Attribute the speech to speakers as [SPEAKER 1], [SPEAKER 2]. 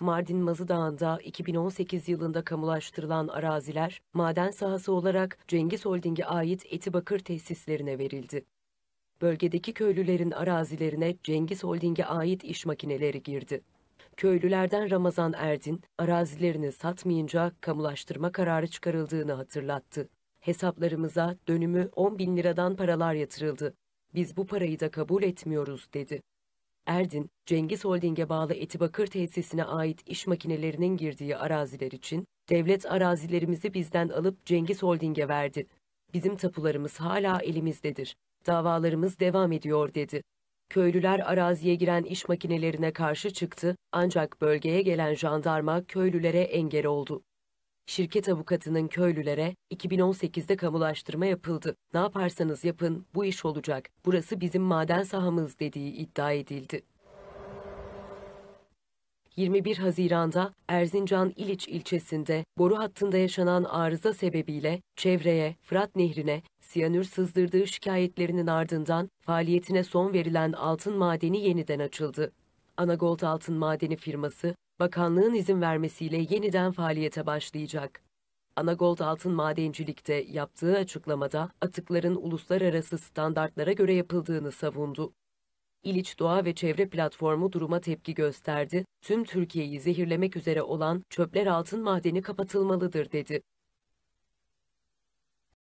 [SPEAKER 1] Mardin Mazı Dağı'nda 2018 yılında kamulaştırılan araziler maden sahası olarak Cengiz Holding'e ait Etibakır tesislerine verildi. Bölgedeki köylülerin arazilerine Cengiz Holding'e ait iş makineleri girdi. Köylülerden Ramazan Erdin, arazilerini satmayınca kamulaştırma kararı çıkarıldığını hatırlattı. Hesaplarımıza dönümü 10 bin liradan paralar yatırıldı. Biz bu parayı da kabul etmiyoruz dedi. Erdin, Cengiz Holding'e bağlı Etibakır tesisine ait iş makinelerinin girdiği araziler için, devlet arazilerimizi bizden alıp Cengiz Holding'e verdi. Bizim tapularımız hala elimizdedir. Davalarımız devam ediyor dedi. Köylüler araziye giren iş makinelerine karşı çıktı ancak bölgeye gelen jandarma köylülere engel oldu. Şirket avukatının köylülere 2018'de kamulaştırma yapıldı. Ne yaparsanız yapın bu iş olacak. Burası bizim maden sahamız dediği iddia edildi. 21 Haziran'da Erzincan İliç ilçesinde boru hattında yaşanan arıza sebebiyle çevreye, Fırat Nehri'ne siyanür sızdırdığı şikayetlerinin ardından faaliyetine son verilen altın madeni yeniden açıldı. Anagold Altın Madeni firması bakanlığın izin vermesiyle yeniden faaliyete başlayacak. Anagold Altın Madencilik'te yaptığı açıklamada atıkların uluslararası standartlara göre yapıldığını savundu. İliç Doğa ve Çevre Platformu duruma tepki gösterdi, tüm Türkiye'yi zehirlemek üzere olan çöpler altın madeni kapatılmalıdır dedi.